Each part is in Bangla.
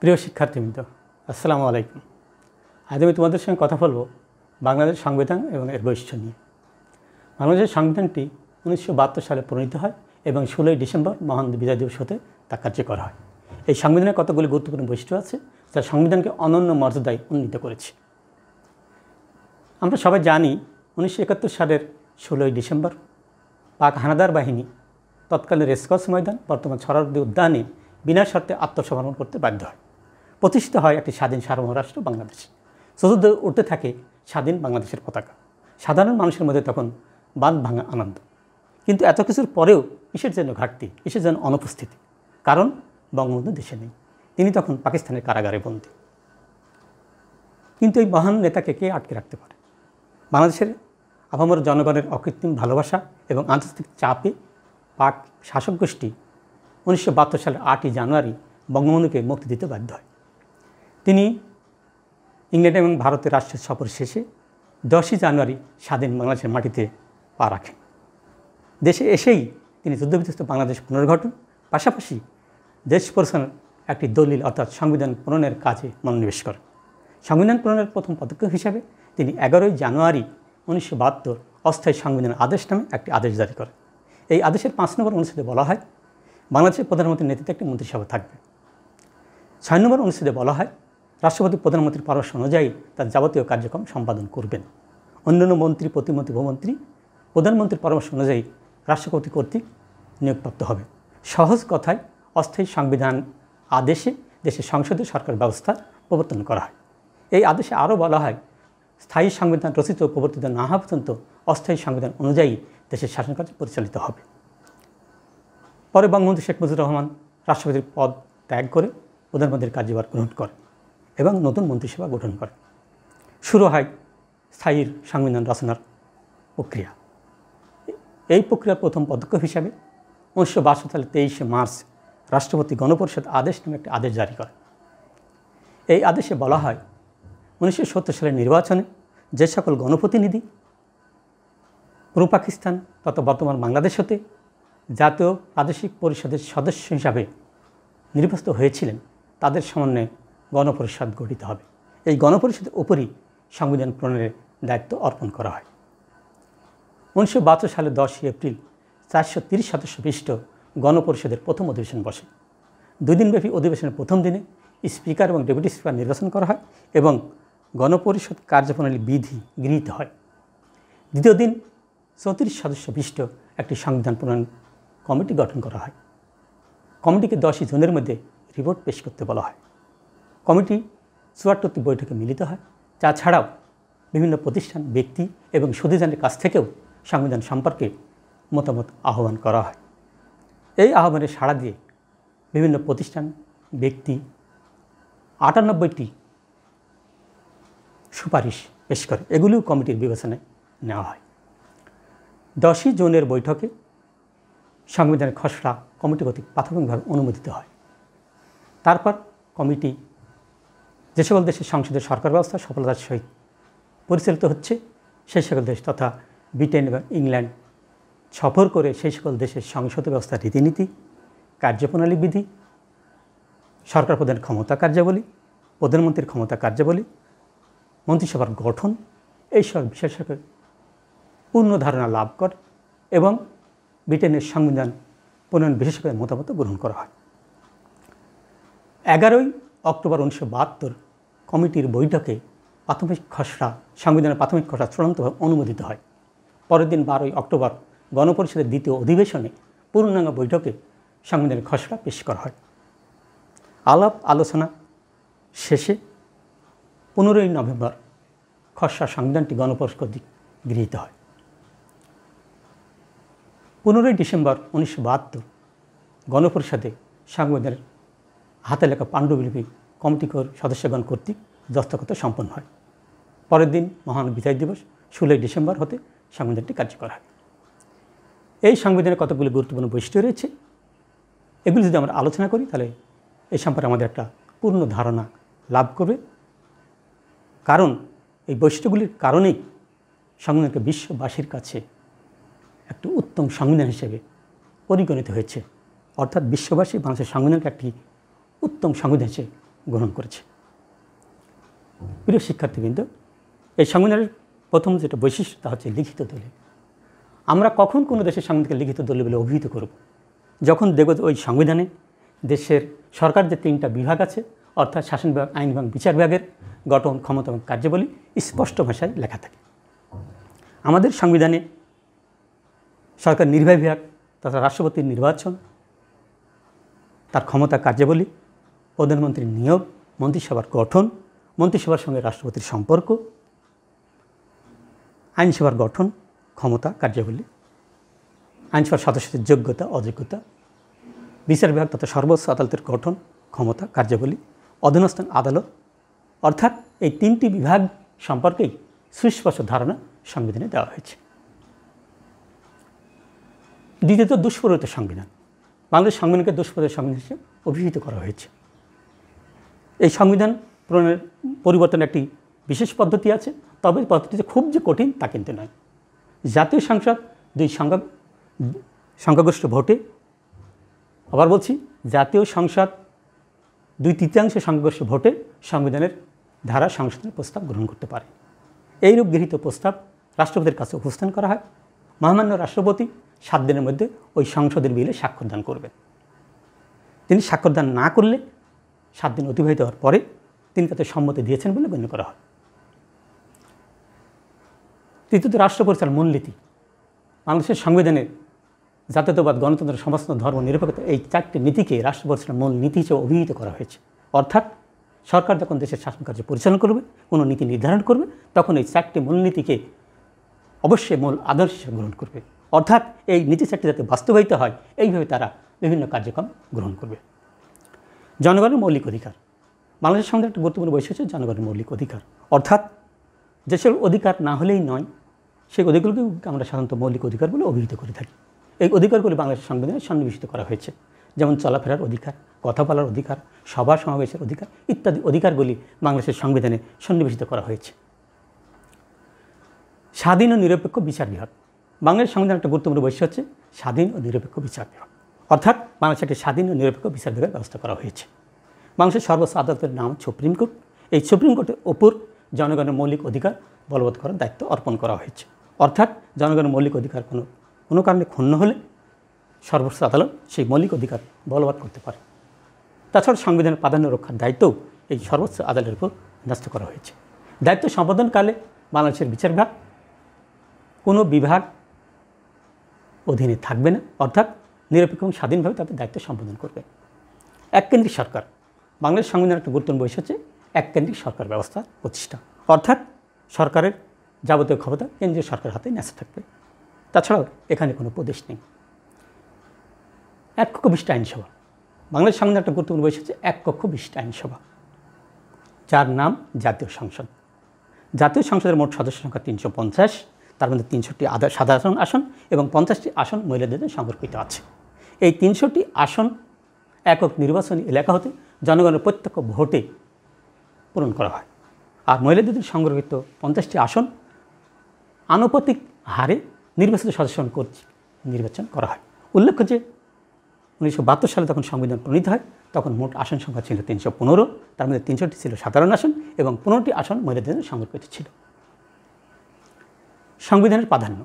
প্রিয় শিক্ষার্থীবৃন্দ আসসালামু আলাইকুম আজ আমি তোমাদের সঙ্গে কথা বলবো বাংলাদেশ সংবিধান এবং এর বৈশিষ্ট্য নিয়ে বাংলাদেশের সংবিধানটি উনিশশো সালে প্রণীত হয় এবং ষোলোই ডিসেম্বর মহান বিজয় দিবস হতে তা কার্যকর হয় এই সংবিধানের কতগুলি গুরুত্বপূর্ণ বৈশিষ্ট্য আছে যা সংবিধানকে অনন্য মর্যাদায় উন্নীত করেছে আমরা সবাই জানি উনিশশো সালের ষোলোই ডিসেম্বর পাক হানাদার বাহিনী তৎকালীন রেসকর্স ময়দান বর্তমান ছড়ারদি উদ্যানে বিনা শর্তে আত্মসমর্পণ করতে বাধ্য হয় প্রতিষ্ঠিত হয় একটি স্বাধীন সার্বভৌম রাষ্ট্র বাংলাদেশ চতুর্থ উঠতে থাকে স্বাধীন বাংলাদেশের পতাকা সাধারণ মানুষের মধ্যে তখন বাঁধ ভাঙা আনন্দ কিন্তু এত কিছুর পরেও কিসের জন্য ঘাটতি কিসের জন্য অনুপস্থিতি কারণ বঙ্গবন্ধু দেশে নেই তিনি তখন পাকিস্তানের কারাগারে বন্দী কিন্তু এই মহান নেতাকে কে আটকে রাখতে পারে বাংলাদেশের আবহাওয়ার জনগণের অকৃত্রিম ভালোবাসা এবং আন্তর্জাতিক চাপে পাক শাসক গোষ্ঠী উনিশশো সালের আটই জানুয়ারি বঙ্গবন্ধুকে মুক্তি দিতে বাধ্য হয় তিনি ইংল্যান্ড এবং ভারতের রাষ্ট্রের সফর শেষে দশই জানুয়ারি স্বাধীন বাংলাদেশের মাটিতে পা রাখেন দেশে এসেই তিনি যুদ্ধবিধ্বস্ত বাংলাদেশ পুনর্গঠন পাশাপাশি দেশ পরিচালনার একটি দলিল অর্থাৎ সংবিধান প্রণয়নের কাজে মনোনিবেশ করেন সংবিধান প্রণয়নের প্রথম পদক্ষেপ হিসাবে তিনি এগারোই জানুয়ারি উনিশশো বাহাত্তর অস্থায়ী সংবিধান আদেশ নামে একটি আদেশ জারি করেন এই আদেশের পাঁচ নম্বর অনুচ্ছেদে বলা হয় বাংলাদেশের প্রধানমন্ত্রীর নেতৃত্বে একটি মন্ত্রিসভা থাকবে ছয় নম্বর অনুচ্ছেদে বলা হয় রাষ্ট্রপতি প্রধানমন্ত্রীর পরামর্শ অনুযায়ী তার যাবতীয় কার্যক্রম সম্পাদন করবেন অন্যান্য মন্ত্রী প্রতিমন্ত্রী ভূমন্ত্রী প্রধানমন্ত্রীর পরামর্শ অনুযায়ী রাষ্ট্রপতি কর্তৃক নিয়োগপ্রাপ্ত হবে সহজ কথায় অস্থায়ী সংবিধান আদেশে দেশের সংসদীয় সরকার ব্যবস্থা প্রবর্তন করা হয় এই আদেশে আরও বলা হয় স্থায়ী সংবিধান রচিত প্রবর্তিত না হওয়া পর্যন্ত অস্থায়ী সংবিধান অনুযায়ী দেশের শাসনকার্য পরিচালিত হবে পরে বঙ্গবন্ধু শেখ মুজিবুর রহমান রাষ্ট্রপতির পদ ত্যাগ করে প্রধানমন্ত্রীর কার্যভার গ্রহণ করেন এবং নতুন মন্ত্রিসভা গঠন করে শুরু হয় স্থায়ীর সংবিধান রচনার প্রক্রিয়া এই প্রক্রিয়ার প্রথম পদক্ষেপ হিসাবে উনিশশো বাষট্টি সালে তেইশে মার্চ রাষ্ট্রপতি গণপরিষদ আদেশ নামে একটি আদেশ জারি করে এই আদেশে বলা হয় উনিশশো সত্তর সালের নির্বাচনে যে সকল গণপ্রতিনিধি পূর্ব পাকিস্তান তথা বর্তমান বাংলাদেশ হতে জাতীয় প্রাদেশিক পরিষদের সদস্য হিসাবে নির্বাচিত হয়েছিলেন তাদের সমন্বয়ে গণপরিষদ গঠিত হবে এই গণপরিষদের উপরই সংবিধান প্রণয়নের দায়িত্ব অর্পণ করা হয় উনিশশো বাহাত্তর সালের দশই এপ্রিল চারশো তিরিশ সদস্য বিশিষ্ট গণপরিষদের প্রথম অধিবেশন বসে দুই দিনব্যাপী অধিবেশনের প্রথম দিনে স্পিকার এবং ডেপুটি স্পিকার নির্বাচন করা হয় এবং গণপরিষদ কার্যপ্রণালী বিধি গৃহীত হয় দ্বিতীয় দিন চৌত্রিশ সদস্য বিশিষ্ট একটি সংবিধান প্রণয়ন কমিটি গঠন করা হয় কমিটিকে দশই জুনের মধ্যে রিপোর্ট পেশ করতে বলা হয় কমিটি চুয়াত্তরটি বৈঠকে মিলিত হয় যা ছাড়াও বিভিন্ন প্রতিষ্ঠান ব্যক্তি এবং সুদীজনের কাছ থেকেও সংবিধান সম্পর্কে মতামত আহ্বান করা হয় এই আহ্বানে সাড়া দিয়ে বিভিন্ন প্রতিষ্ঠান ব্যক্তি আটানব্বইটি সুপারিশ পেশ করে এগুলিও কমিটির বিবেচনায় নেওয়া হয় দশই জুনের বৈঠকে সংবিধানের খসড়া কমিটি কর্তৃক প্রাথমিকভাবে অনুমোদিত হয় তারপর কমিটি যে সকল দেশের সংসদের সরকার ব্যবস্থা সফলতার সহিত পরিচালিত হচ্ছে সেই সকল দেশ তথা ব্রিটেন এবং ইংল্যান্ড সফর করে সেই সকল দেশের সংসদ ব্যবস্থা রীতিনীতি কার্যপ্রণালী বিধি সরকার প্রধান ক্ষমতা কার্যাবলী প্রধানমন্ত্রীর ক্ষমতা কার্যাবলী মন্ত্রিসভার গঠন এইসব বিশেষজ্ঞ পূর্ণ ধারণা লাভ করে এবং ব্রিটেনের সংবিধান প্রণয়ন বিশেষভাবে মতামত গ্রহণ করা হয় এগারোই অক্টোবর উনিশশো কমিটির বৈঠকে প্রাথমিক খসড়া সংবিধানের প্রাথমিক খসড়া চূড়ান্তভাবে অনুমোদিত হয় পরের দিন বারোই অক্টোবর গণপরিষদের দ্বিতীয় অধিবেশনে পূর্ণাঙ্গ বৈঠকে সংবিধানের খসড়া পেশ করা হয় আলাপ আলোচনা শেষে পনেরোই নভেম্বর খসড়া সংবিধানটি গণপরিষদ গৃহীত হয় পনেরোই ডিসেম্বর উনিশশো বাহাত্তর গণপরিষদে সাংবিধানের হাতে লেখা পাণ্ডুলিপি কমিটি সদস্যগণ কর্তৃক দস্তখত সম্পন্ন হয় পরের দিন মহান বিচার দিবস ষোলোই ডিসেম্বর হতে সংবিধানটি কার্যকর হয় এই সংবিধানের কতগুলি গুরুত্বপূর্ণ বৈশিষ্ট্য রয়েছে এগুলি যদি আমরা আলোচনা করি তাহলে এই সম্পর্কে আমাদের একটা পূর্ণ ধারণা লাভ করবে কারণ এই বৈশিষ্ট্যগুলির কারণেই সংবিধানকে বিশ্ববাসীর কাছে একটি উত্তম সংবিধান হিসেবে পরিগণিত হয়েছে অর্থাৎ বিশ্ববাসী মানুষের সংবিধানকে একটি উত্তম সংবিধান হিসেবে গ্রহণ করেছে প্রিয় শিক্ষার্থীবৃন্দ এই সংবিধানের প্রথম যেটা বৈশিষ্ট্য তা হচ্ছে লিখিত দলিল আমরা কখন কোনো দেশের সংবিধানকে লিখিত দলিল বলে অভিহিত করব যখন দেখব ওই সংবিধানে দেশের সরকার যে তিনটা বিভাগ আছে অর্থাৎ শাসন বিভাগ আইন বিভাগ বিচার বিভাগের গঠন ক্ষমতা এবং কার্যাবলী স্পষ্ট ভাষায় লেখা থাকে আমাদের সংবিধানে সরকার নির্বাহী বিভাগ তথা রাষ্ট্রপতির নির্বাচন তার ক্ষমতা কার্যাবলী প্রধানমন্ত্রীর নিয়োগ মন্ত্রিসভার গঠন মন্ত্রিসভার সঙ্গে রাষ্ট্রপতির সম্পর্ক আইনসভার গঠন ক্ষমতা কার্যাবলী আইনসভার সদস্যদের যোগ্যতা অযোগ্যতা বিচার বিভাগ তথা সর্বোচ্চ আদালতের গঠন ক্ষমতা কার্যাবলী অধীনস্থান আদালত অর্থাৎ এই তিনটি বিভাগ সম্পর্কেই সুস্পষ্ট ধারণা সংবিধানে দেওয়া হয়েছে দ্বিতীয়ত দুষ্প্রত সংবিধান বাংলাদেশ সংবিধানকে দুষ্প্রত সংবিধান হিসেবে অভিহিত করা হয়েছে এই সংবিধান প্রণয়ের পরিবর্তন একটি বিশেষ পদ্ধতি আছে তবে পদ্ধতিতে খুব যে কঠিন তা কিন্তু নয় জাতীয় সংসদ দুই সংখ্যা সংখ্যাগরিষ্ঠ ভোটে আবার বলছি জাতীয় সংসদ দুই তৃতীয়াংশ সংখ্যাগরিষ্ঠ ভোটে সংবিধানের ধারা সংশোধনের প্রস্তাব গ্রহণ করতে পারে এইরূপ গৃহীত প্রস্তাব রাষ্ট্রপতির কাছে উপস্থান করা হয় মহামান্য রাষ্ট্রপতি সাত দিনের মধ্যে ওই সংসদের বিলে স্বাক্ষরদান করবেন তিনি স্বাক্ষরদান না করলে সাত দিন অতিবাহিত হওয়ার পরে তিনি তাতে সম্মতি দিয়েছেন বলে গণ্য করা হয় তৃতীয়ত রাষ্ট্র পরিচালন মূলনীতি বাংলাদেশের সংবিধানের জাতীয়তাবাদ গণতন্ত্র সমস্ত ধর্ম নিরপেক্ষতা এই চারটি নীতিকে রাষ্ট্র পরিচালনার মূল নীতি হিসেবে অভিহিত করা হয়েছে অর্থাৎ সরকার যখন দেশের শাসন কার্য পরিচালনা করবে কোনো নীতি নির্ধারণ করবে তখন এই চারটি মূলনীতিকে অবশ্যই মূল আদর্শ হিসেবে গ্রহণ করবে অর্থাৎ এই নীতি চারটি যাতে বাস্তবায়িত হয় এইভাবে তারা বিভিন্ন কার্যক্রম গ্রহণ করবে জনগণের মৌলিক অধিকার বাংলাদেশের সঙ্গে একটা গুরুত্বপূর্ণ বৈশিষ্ট্য হচ্ছে জনগণের মৌলিক অধিকার অর্থাৎ যেসব অধিকার না হলেই নয় সেই অধিকারগুলি আমরা সাধারণত মৌলিক অধিকার বলে অভিহিত করে থাকি এই অধিকারগুলি বাংলাদেশের সংবিধানে সন্নিবেশিত করা হয়েছে যেমন চলাফেরার অধিকার কথা বলার অধিকার সভা সমাবেশের অধিকার ইত্যাদি অধিকারগুলি বাংলাদেশের সংবিধানে সন্নিবেশিত করা হয়েছে স্বাধীন ও নিরপেক্ষ বিচার বিভাগ বাংলাদেশ সংবিধানের একটা গুরুত্বপূর্ণ বৈশিষ্ট্য হচ্ছে স্বাধীন ও নিরপেক্ষ বিচার বিভাগ অর্থাৎ বাংলাদেশে একটি স্বাধীন ও নিরপেক্ষ বিচার বিভাগের ব্যবস্থা করা হয়েছে বাংলাদেশের সর্বোচ্চ আদালতের নাম সুপ্রিম কোর্ট এই সুপ্রিম কোর্টের ওপর জনগণের মৌলিক অধিকার বলবৎ করার দায়িত্ব অর্পণ করা হয়েছে অর্থাৎ জনগণের মৌলিক অধিকার কোনো কোনো কারণে ক্ষুণ্ণ হলে সর্বোচ্চ আদালত সেই মৌলিক অধিকার বলবৎ করতে পারে তাছাড়া সংবিধানের প্রাধান্য রক্ষার দায়িত্বও এই সর্বোচ্চ আদালতের উপর ন্যস্ত করা হয়েছে দায়িত্ব সম্পাদনকালে বাংলাদেশের বিচার বিভাগ কোনো বিভাগ অধীনে থাকবে না অর্থাৎ নিরপেক্ষ এবং স্বাধীনভাবে তাদের দায়িত্ব সম্পাদন করবে এককেন্দ্রিক সরকার বাংলাদেশ সংবিধানের একটা গুরুত্বপূর্ণ বৈশিষ্ট্য হচ্ছে এককেন্দ্রিক সরকার ব্যবস্থা প্রতিষ্ঠা অর্থাৎ সরকারের যাবতীয় ক্ষমতা কেন্দ্রীয় সরকার হাতে ন্যাসে থাকবে তাছাড়াও এখানে কোনো প্রদেশ নেই এক কক্ষ বিশিষ্ট আইনসভা বাংলাদেশ সংবিধানের একটা গুরুত্বপূর্ণ বৈশিষ্ট্য হচ্ছে এক কক্ষ বিশিষ্ট আইনসভা যার নাম জাতীয় সংসদ জাতীয় সংসদের মোট সদস্য সংখ্যা তিনশো পঞ্চাশ তার মধ্যে তিনশোটি সাধারণ আসন এবং পঞ্চাশটি আসন মহিলাদের সংরক্ষিত আছে এই তিনশোটি আসন একক নির্বাচনী এলাকা হতে জনগণের প্রত্যক্ষ ভোটে পূরণ করা হয় আর মহিলাদের সংগ্রহিত পঞ্চাশটি আসন আনুপাতিক হারে নির্বাচিত সদস্য কর্তৃক নির্বাচন করা হয় উল্লেখ্য যে উনিশশো সালে যখন সংবিধান প্রণীত হয় তখন মোট আসন সংখ্যা ছিল তিনশো পনেরো তার মধ্যে তিনশোটি ছিল সাধারণ আসন এবং পনেরোটি আসন মহিলাদের সংরক্ষিত ছিল সংবিধানের প্রাধান্য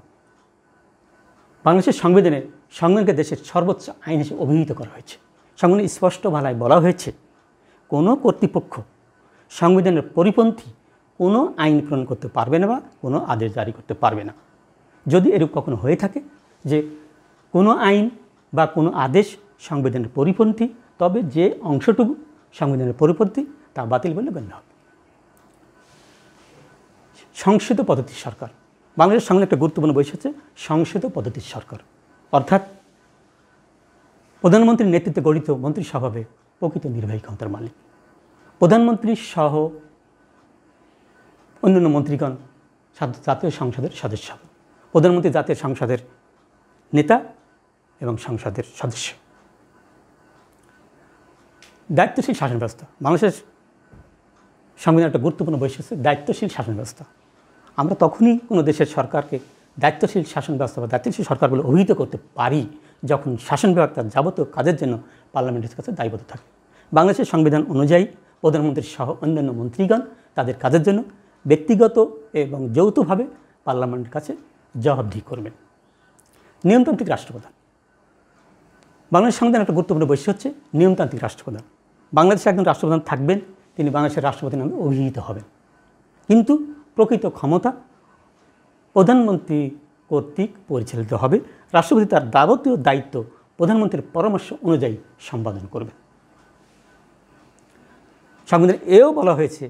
বাংলাদেশের সংবিধানের সংবিধানকে দেশের সর্বোচ্চ আইন হিসেবে অভিহিত করা হয়েছে সংবিধানে স্পষ্ট ভালায় বলা হয়েছে কোনো কর্তৃপক্ষ সংবিধানের পরিপন্থী কোনো আইন প্রণয়ন করতে পারবে না বা কোনো আদেশ জারি করতে পারবে না যদি এরূপ কখনো হয়ে থাকে যে কোনো আইন বা কোনো আদেশ সংবিধানের পরিপন্থী তবে যে অংশটুকু সংবিধানের পরিপন্থী তা বাতিল বলে গণ্য হবে সংসদ পদ্ধতির সরকার বাংলাদেশের সঙ্গে একটা গুরুত্বপূর্ণ বৈশিষ্ট্য সংসদ পদ্ধতির সরকার অর্থাৎ প্রধানমন্ত্রীর নেতৃত্বে গঠিত মন্ত্রিসভা হবে প্রকৃত নির্বাহী ক্ষমতার মালিক প্রধানমন্ত্রী সহ অন্যান্য মন্ত্রীগণ জাতীয় সংসদের সদস্য প্রধানমন্ত্রী জাতীয় সংসদের নেতা এবং সংসদের সদস্য দায়িত্বশীল শাসন ব্যবস্থা মানুষের সংবিধান একটা গুরুত্বপূর্ণ বৈশিষ্ট্য দায়িত্বশীল শাসন ব্যবস্থা আমরা তখনই কোনো দেশের সরকারকে দায়িত্বশীল শাসন ব্যবস্থা বা দায়িত্বশীল সরকারগুলো অভিহিত করতে পারি যখন শাসন বিভাগ তার যাবতীয় কাজের জন্য পার্লামেন্টের কাছে দায়বদ্ধ থাকে বাংলাদেশের সংবিধান অনুযায়ী প্রধানমন্ত্রী সহ অন্যান্য মন্ত্রীগণ তাদের কাজের জন্য ব্যক্তিগত এবং যৌথভাবে পার্লামেন্টের কাছে জবাবদিহি করবেন নিয়মতান্ত্রিক রাষ্ট্রপ্রধান বাংলাদেশ সংবিধান একটা গুরুত্বপূর্ণ বৈশ্য হচ্ছে নিয়মতান্ত্রিক রাষ্ট্রপ্রধান বাংলাদেশে একজন রাষ্ট্রপ্রধান থাকবেন তিনি বাংলাদেশের রাষ্ট্রপতি নামে অভিহিত হবেন কিন্তু প্রকৃত ক্ষমতা প্রধানমন্ত্রী কর্তৃক পরিচালিত হবে রাষ্ট্রপতি তার যাবতীয় দায়িত্ব প্রধানমন্ত্রীর পরামর্শ অনুযায়ী সম্পাদন করবেন সংবিধানে এও বলা হয়েছে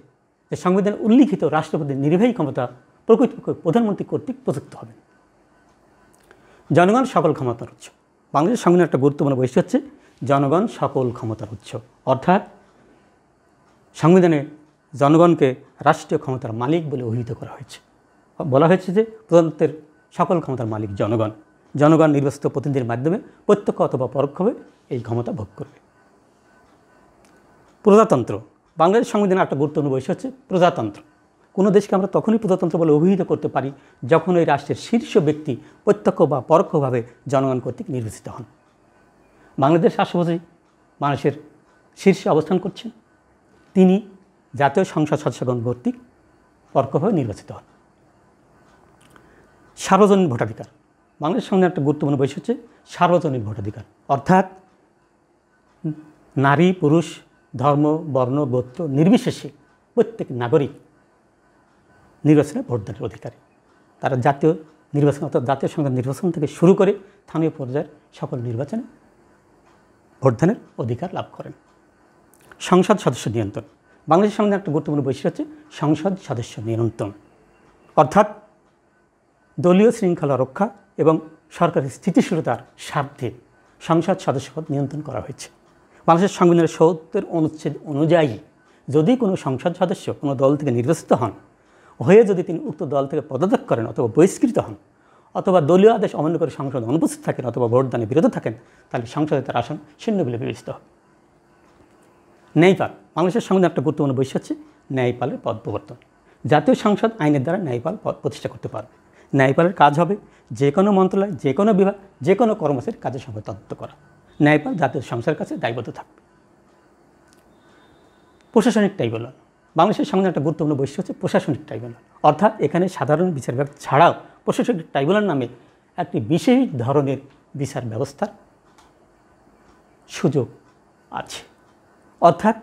যে সংবিধানে উল্লিখিত রাষ্ট্রপতির নির্বাহী ক্ষমতা প্রকৃতপক্ষে প্রধানমন্ত্রী কর্তৃক প্রযুক্ত হবে জনগণ সকল ক্ষমতার উৎস বাংলাদেশের সংবিধানের একটা গুরুত্বপূর্ণ বৈশিষ্ট্য হচ্ছে জনগণ সকল ক্ষমতার উৎস অর্থাৎ সংবিধানে জনগণকে রাষ্ট্রীয় ক্ষমতার মালিক বলে অভিহিত করা হয়েছে বলা হয়েছে যে প্রজাতন্ত্রের সকল ক্ষমতার মালিক জনগণ জনগণ নির্বাচিত প্রতিনিধির মাধ্যমে প্রত্যক্ষ অথবা পরোক্ষভাবে এই ক্ষমতা ভোগ করবে প্রজাতন্ত্র বাংলাদেশ সংবিধানে একটা গুরুত্বপূর্ণ বৈশিষ্ট্য হচ্ছে প্রজাতন্ত্র কোনো দেশকে আমরা তখনই প্রজাতন্ত্র বলে অভিহিত করতে পারি যখন ওই রাষ্ট্রের শীর্ষ ব্যক্তি প্রত্যক্ষ বা পরোক্ষভাবে জনগণ কর্তৃক নির্বাচিত হন বাংলাদেশ রাষ্ট্রপতি মানুষের শীর্ষে অবস্থান করছেন তিনি জাতীয় সংসদ সদস্যগণ কর্তৃক পরোক্ষভাবে নির্বাচিত হন সার্বজনীন ভোটাধিকার বাংলাদেশ সামনে একটা গুরুত্বপূর্ণ বৈশিষ্ট্য হচ্ছে সার্বজনীন ভোটাধিকার অর্থাৎ নারী পুরুষ ধর্ম বর্ণ গোত্র নির্বিশেষে প্রত্যেক নাগরিক নির্বাচনে ভোটদানের অধিকারী তারা জাতীয় নির্বাচন অর্থাৎ জাতীয় সংসদ নির্বাচন থেকে শুরু করে স্থানীয় পর্যায়ের সকল নির্বাচনে ভোটদানের অধিকার লাভ করেন সংসদ সদস্য নিয়ন্ত্রণ বাংলাদেশের সামনে একটা গুরুত্বপূর্ণ বৈশিষ্ট্য হচ্ছে সংসদ সদস্য নিয়ন্ত্রণ অর্থাৎ দলীয় শৃঙ্খলা রক্ষা এবং সরকারের স্থিতিশীলতার স্বার্থে সংসদ সদস্যপদ নিয়ন্ত্রণ করা হয়েছে বাংলাদেশের সংবিধানের সত্তর অনুচ্ছেদ অনুযায়ী যদি কোনো সংসদ সদস্য কোনো দল থেকে নির্বাচিত হন হয়ে যদি তিনি উক্ত দল থেকে পদত্যাগ করেন অথবা বহিষ্কৃত হন অথবা দলীয় আদেশ অমান্য করে সংসদ অনুপস্থিত থাকেন অথবা ভোটদানে বিরত থাকেন তাহলে সংসদে তার আসন শূন্য বলে বিবেচিত হবে ন্যায়পাল বাংলাদেশের সংবিধান একটা গুরুত্বপূর্ণ বৈশিষ্ট্য হচ্ছে ন্যায়পালের পদ প্রবর্তন জাতীয় সংসদ আইনের দ্বারা ন্যায়পাল পদ প্রতিষ্ঠা করতে পারবে ন্যায়পালের কাজ হবে যে কোনো মন্ত্রণালয় যে কোনো বিভাগ যে কোনো কর্মচারীর কাজের সঙ্গে তদন্ত করা ন্যায়পাল জাতীয় সংস্থার কাছে দায়বদ্ধ থাকবে প্রশাসনিক ট্রাইব্যুনাল বাংলাদেশের সামনে একটা গুরুত্বপূর্ণ বৈশিষ্ট্য হচ্ছে প্রশাসনিক ট্রাইব্যুনাল অর্থাৎ এখানে সাধারণ বিচার বিভাগ ছাড়াও প্রশাসনিক ট্রাইব্যুনাল নামে একটি বিশেষ ধরনের বিচার ব্যবস্থার সুযোগ আছে অর্থাৎ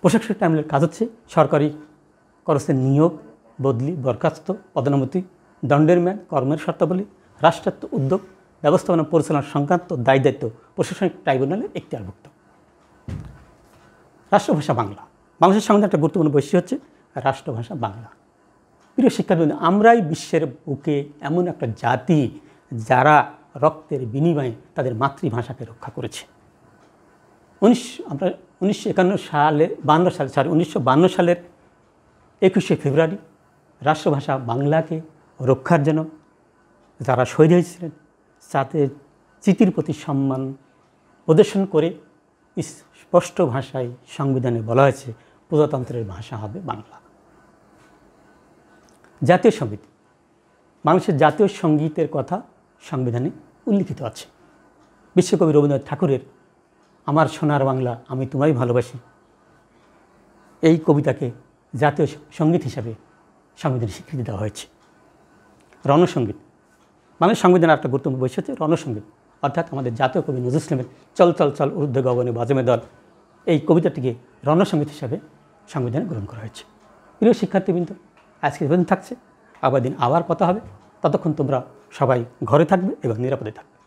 প্রশাসনিক ট্রাইব্যুনালের কাজ হচ্ছে সরকারি কর্মসের নিয়োগ বদলি বরখাস্ত পদোন্নতি দণ্ডের মেয়াদ কর্মের শর্তাবলী রাষ্ট্রায়ত্ত উদ্যোগ ব্যবস্থাপনা পরিচালনা সংক্রান্ত দায় দায়িত্ব প্রশাসনিক ট্রাইব্যুনালের আরভুক্ত রাষ্ট্রভাষা বাংলা বাংলাদেশের সঙ্গে একটা গুরুত্বপূর্ণ বৈশিষ্ট্য হচ্ছে রাষ্ট্রভাষা বাংলা প্রিয় শিক্ষার্থী আমরাই বিশ্বের বুকে এমন একটা জাতি যারা রক্তের বিনিময়ে তাদের মাতৃভাষাকে রক্ষা করেছে উনিশ আমরা উনিশশো একান্ন সালে বান্ন সালে সরি উনিশশো সালের একুশে ফেব্রুয়ারি রাষ্ট্রভাষা বাংলাকে রক্ষার জন্য যারা শহীদ হয়েছিলেন তাদের চিতির প্রতি সম্মান প্রদর্শন করে স্পষ্ট ভাষায় সংবিধানে বলা হয়েছে প্রজাতন্ত্রের ভাষা হবে বাংলা জাতীয় সঙ্গীত মানুষের জাতীয় সঙ্গীতের কথা সংবিধানে উল্লিখিত আছে বিশ্বকবি রবীন্দ্রনাথ ঠাকুরের আমার সোনার বাংলা আমি তোমায় ভালোবাসি এই কবিতাকে জাতীয় সঙ্গীত হিসাবে সংবিধানে স্বীকৃতি দেওয়া হয়েছে রণসঙ্গীত বাংলা মানে সংবিধানের একটা গুরুত্বপূর্ণ বৈশিষ্ট্য হচ্ছে রণসঙ্গীত অর্থাৎ আমাদের জাতীয় কবি নজরুল ইসলামের চল চল চল উর্ধ্ব গগনে বাজমে দল এই কবিতাটিকে রণসঙ্গীত হিসাবে সংবিধানে গ্রহণ করা হয়েছে প্রিয় শিক্ষার্থীবৃন্দ আজকে বেদন থাকছে আবার দিন আবার কথা হবে ততক্ষণ তোমরা সবাই ঘরে থাকবে এবং নিরাপদে থাকবে